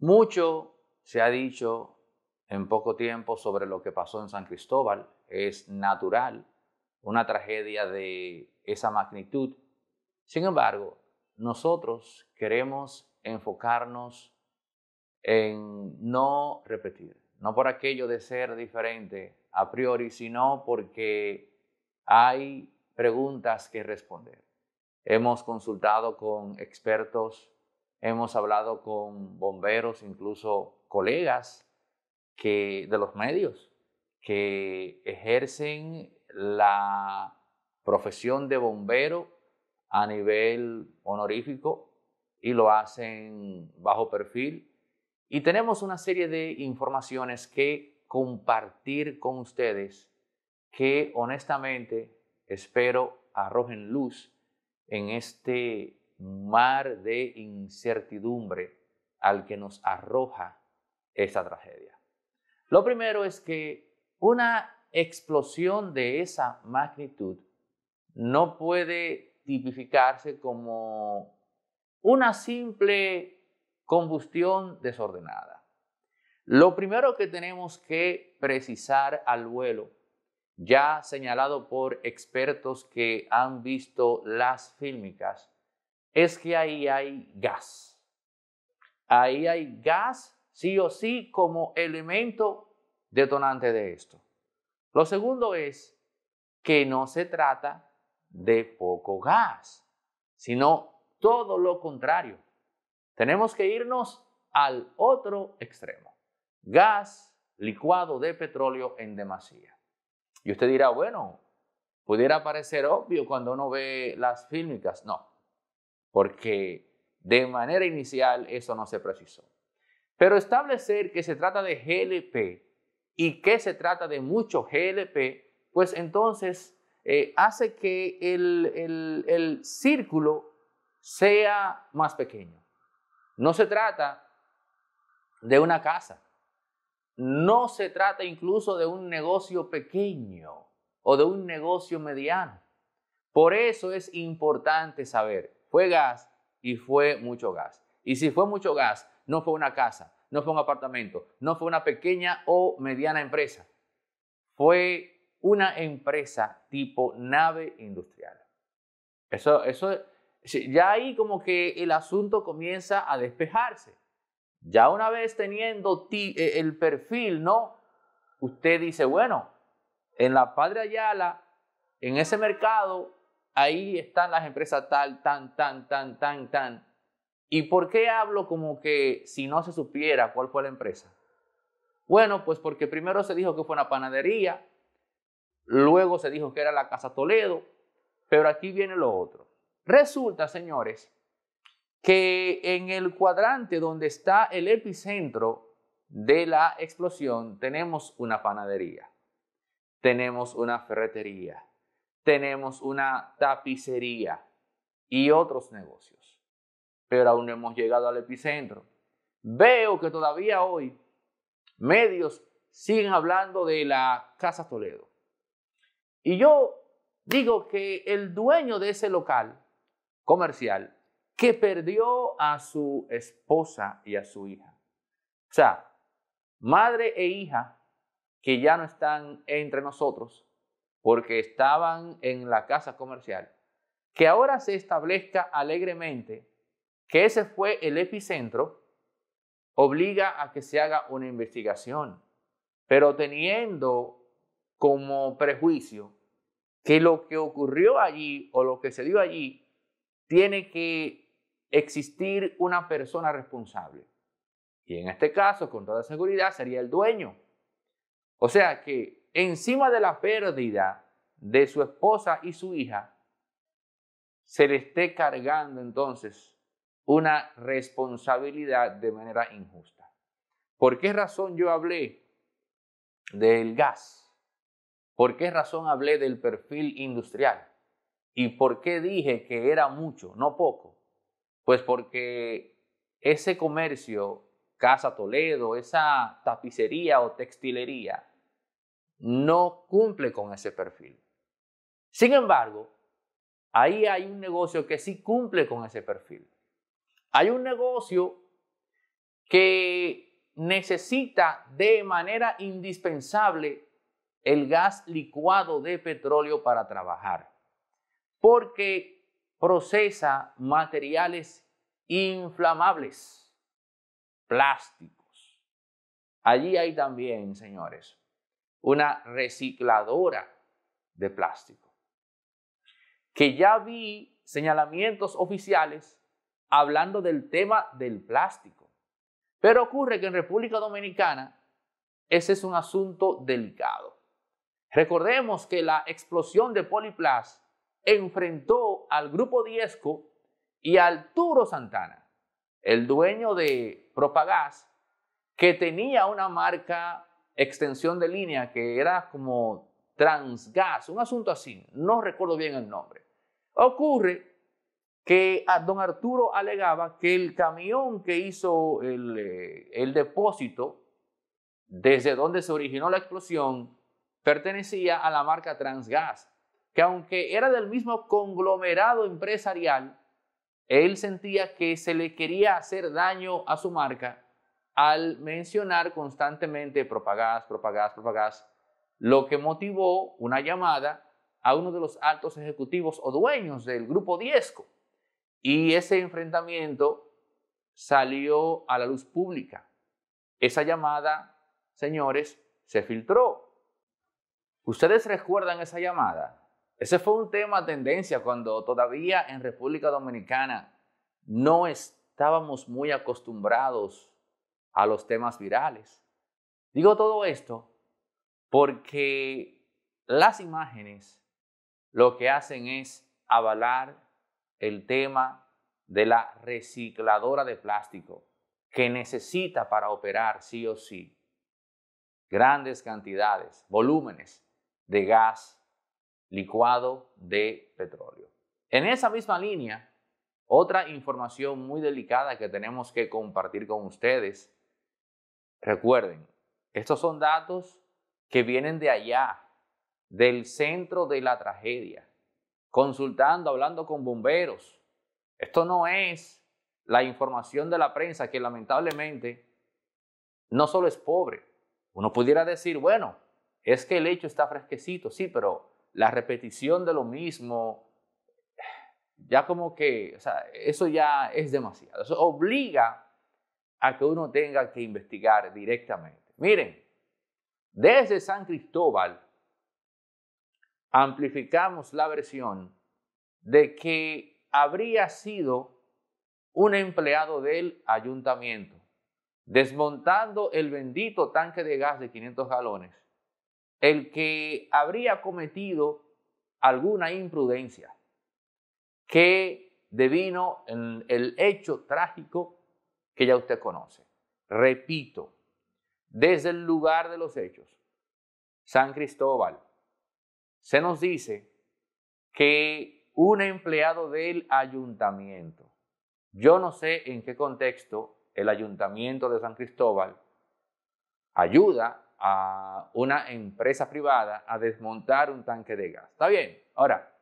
Mucho se ha dicho en poco tiempo sobre lo que pasó en San Cristóbal. Es natural una tragedia de esa magnitud. Sin embargo, nosotros queremos enfocarnos en no repetir, no por aquello de ser diferente a priori, sino porque hay preguntas que responder. Hemos consultado con expertos hemos hablado con bomberos, incluso colegas que, de los medios que ejercen la profesión de bombero a nivel honorífico y lo hacen bajo perfil. Y tenemos una serie de informaciones que compartir con ustedes que honestamente espero arrojen luz en este mar de incertidumbre al que nos arroja esa tragedia. Lo primero es que una explosión de esa magnitud no puede tipificarse como una simple combustión desordenada. Lo primero que tenemos que precisar al vuelo, ya señalado por expertos que han visto las fílmicas, es que ahí hay gas. Ahí hay gas, sí o sí, como elemento detonante de esto. Lo segundo es que no se trata de poco gas, sino todo lo contrario. Tenemos que irnos al otro extremo. Gas licuado de petróleo en demasía. Y usted dirá, bueno, pudiera parecer obvio cuando uno ve las fílmicas. No, porque de manera inicial eso no se precisó. Pero establecer que se trata de GLP y que se trata de mucho GLP, pues entonces eh, hace que el, el círculo sea más pequeño. No se trata de una casa, no se trata incluso de un negocio pequeño o de un negocio mediano. Por eso es importante saber fue gas y fue mucho gas. Y si fue mucho gas, no fue una casa, no fue un apartamento, no fue una pequeña o mediana empresa. Fue una empresa tipo nave industrial. Eso, eso, ya ahí como que el asunto comienza a despejarse. Ya una vez teniendo e, el perfil, ¿no? Usted dice, bueno, en la Padre Ayala, en ese mercado, ahí están las empresas tal, tan, tan, tan, tan, tan. ¿Y por qué hablo como que si no se supiera cuál fue la empresa? Bueno, pues porque primero se dijo que fue una panadería, luego se dijo que era la Casa Toledo, pero aquí viene lo otro. Resulta, señores, que en el cuadrante donde está el epicentro de la explosión tenemos una panadería, tenemos una ferretería, tenemos una tapicería y otros negocios, pero aún no hemos llegado al epicentro. Veo que todavía hoy medios siguen hablando de la Casa Toledo. Y yo digo que el dueño de ese local comercial que perdió a su esposa y a su hija. O sea, madre e hija que ya no están entre nosotros, porque estaban en la casa comercial, que ahora se establezca alegremente que ese fue el epicentro, obliga a que se haga una investigación, pero teniendo como prejuicio que lo que ocurrió allí o lo que se dio allí tiene que existir una persona responsable. Y en este caso, con toda seguridad, sería el dueño. O sea que encima de la pérdida de su esposa y su hija, se le esté cargando entonces una responsabilidad de manera injusta. ¿Por qué razón yo hablé del gas? ¿Por qué razón hablé del perfil industrial? ¿Y por qué dije que era mucho, no poco? Pues porque ese comercio, Casa Toledo, esa tapicería o textilería, no cumple con ese perfil. Sin embargo, ahí hay un negocio que sí cumple con ese perfil. Hay un negocio que necesita de manera indispensable el gas licuado de petróleo para trabajar, porque procesa materiales inflamables, plásticos. Allí hay también, señores, una recicladora de plástico. Que ya vi señalamientos oficiales hablando del tema del plástico. Pero ocurre que en República Dominicana ese es un asunto delicado. Recordemos que la explosión de Poliplas enfrentó al grupo Diezco y al Turo Santana, el dueño de Propagás, que tenía una marca extensión de línea que era como Transgas, un asunto así, no recuerdo bien el nombre. Ocurre que a ah, don Arturo alegaba que el camión que hizo el, eh, el depósito, desde donde se originó la explosión, pertenecía a la marca Transgas, que aunque era del mismo conglomerado empresarial, él sentía que se le quería hacer daño a su marca al mencionar constantemente propagás, propagás, propagás, lo que motivó una llamada a uno de los altos ejecutivos o dueños del grupo Diezco. Y ese enfrentamiento salió a la luz pública. Esa llamada, señores, se filtró. ¿Ustedes recuerdan esa llamada? Ese fue un tema tendencia cuando todavía en República Dominicana no estábamos muy acostumbrados a los temas virales. Digo todo esto porque las imágenes lo que hacen es avalar el tema de la recicladora de plástico que necesita para operar sí o sí grandes cantidades, volúmenes de gas licuado de petróleo. En esa misma línea, otra información muy delicada que tenemos que compartir con ustedes Recuerden, estos son datos que vienen de allá, del centro de la tragedia, consultando, hablando con bomberos. Esto no es la información de la prensa que lamentablemente no solo es pobre. Uno pudiera decir, bueno, es que el hecho está fresquecito, sí, pero la repetición de lo mismo, ya como que, o sea, eso ya es demasiado. Eso obliga a que uno tenga que investigar directamente. Miren, desde San Cristóbal amplificamos la versión de que habría sido un empleado del ayuntamiento desmontando el bendito tanque de gas de 500 galones, el que habría cometido alguna imprudencia que devino en el hecho trágico que ya usted conoce. Repito, desde el lugar de los hechos, San Cristóbal, se nos dice que un empleado del ayuntamiento, yo no sé en qué contexto el ayuntamiento de San Cristóbal ayuda a una empresa privada a desmontar un tanque de gas. Está bien. Ahora,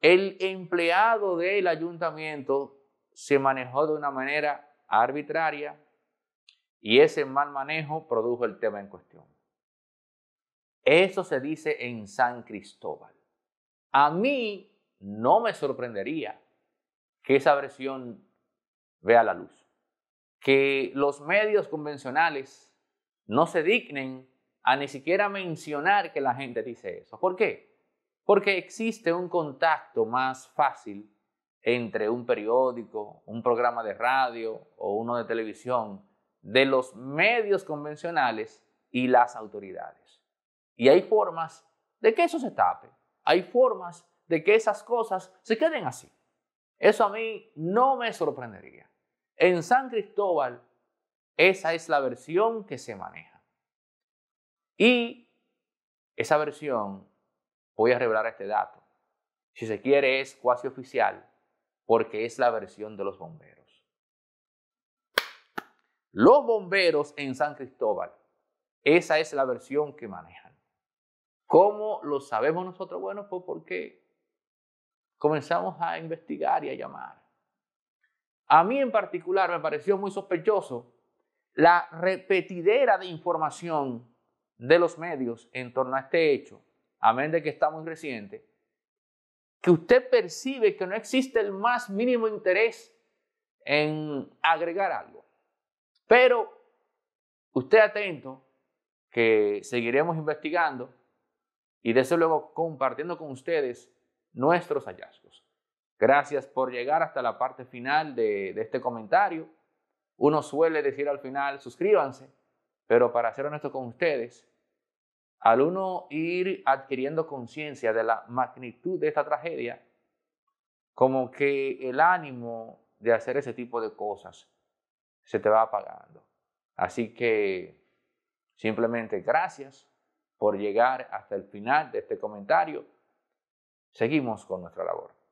el empleado del ayuntamiento se manejó de una manera arbitraria y ese mal manejo produjo el tema en cuestión. Eso se dice en San Cristóbal. A mí no me sorprendería que esa versión vea la luz, que los medios convencionales no se dignen a ni siquiera mencionar que la gente dice eso. ¿Por qué? Porque existe un contacto más fácil entre un periódico, un programa de radio o uno de televisión, de los medios convencionales y las autoridades. Y hay formas de que eso se tape, hay formas de que esas cosas se queden así. Eso a mí no me sorprendería. En San Cristóbal, esa es la versión que se maneja. Y esa versión, voy a revelar este dato, si se quiere es cuasi oficial, porque es la versión de los bomberos. Los bomberos en San Cristóbal, esa es la versión que manejan. ¿Cómo lo sabemos nosotros? Bueno, pues porque comenzamos a investigar y a llamar. A mí en particular me pareció muy sospechoso la repetidera de información de los medios en torno a este hecho, amén de que está muy reciente, que usted percibe que no existe el más mínimo interés en agregar algo. Pero usted atento, que seguiremos investigando y desde luego compartiendo con ustedes nuestros hallazgos. Gracias por llegar hasta la parte final de, de este comentario. Uno suele decir al final, suscríbanse, pero para ser honesto con ustedes, al uno ir adquiriendo conciencia de la magnitud de esta tragedia, como que el ánimo de hacer ese tipo de cosas se te va apagando. Así que simplemente gracias por llegar hasta el final de este comentario. Seguimos con nuestra labor.